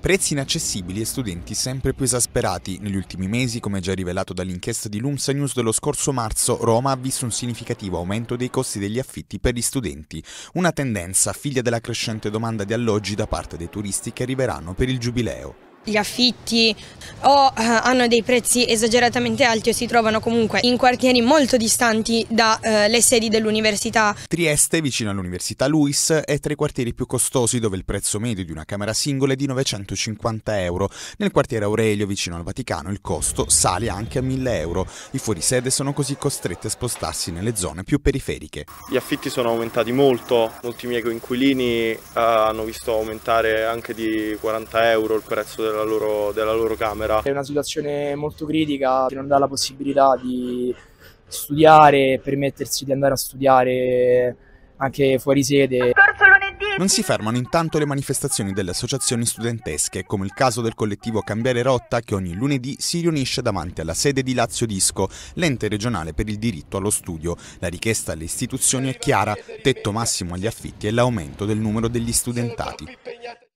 Prezzi inaccessibili e studenti sempre più esasperati. Negli ultimi mesi, come già rivelato dall'inchiesta di Lumsa News dello scorso marzo, Roma ha visto un significativo aumento dei costi degli affitti per gli studenti. Una tendenza figlia della crescente domanda di alloggi da parte dei turisti che arriveranno per il Giubileo gli affitti o eh, hanno dei prezzi esageratamente alti o si trovano comunque in quartieri molto distanti dalle eh, sedi dell'università. Trieste, vicino all'Università Luis, è tra i quartieri più costosi dove il prezzo medio di una camera singola è di 950 euro. Nel quartiere Aurelio, vicino al Vaticano, il costo sale anche a 1000 euro. I fuorisede sono così costretti a spostarsi nelle zone più periferiche. Gli affitti sono aumentati molto, molti miei coinquilini eh, hanno visto aumentare anche di 40 euro il prezzo del della loro, della loro camera. È una situazione molto critica che non dà la possibilità di studiare e permettersi di andare a studiare anche fuori sede. Non si fermano intanto le manifestazioni delle associazioni studentesche, come il caso del collettivo Cambiare Rotta che ogni lunedì si riunisce davanti alla sede di Lazio Disco, l'ente regionale per il diritto allo studio. La richiesta alle istituzioni è chiara, tetto massimo agli affitti e l'aumento del numero degli studentati.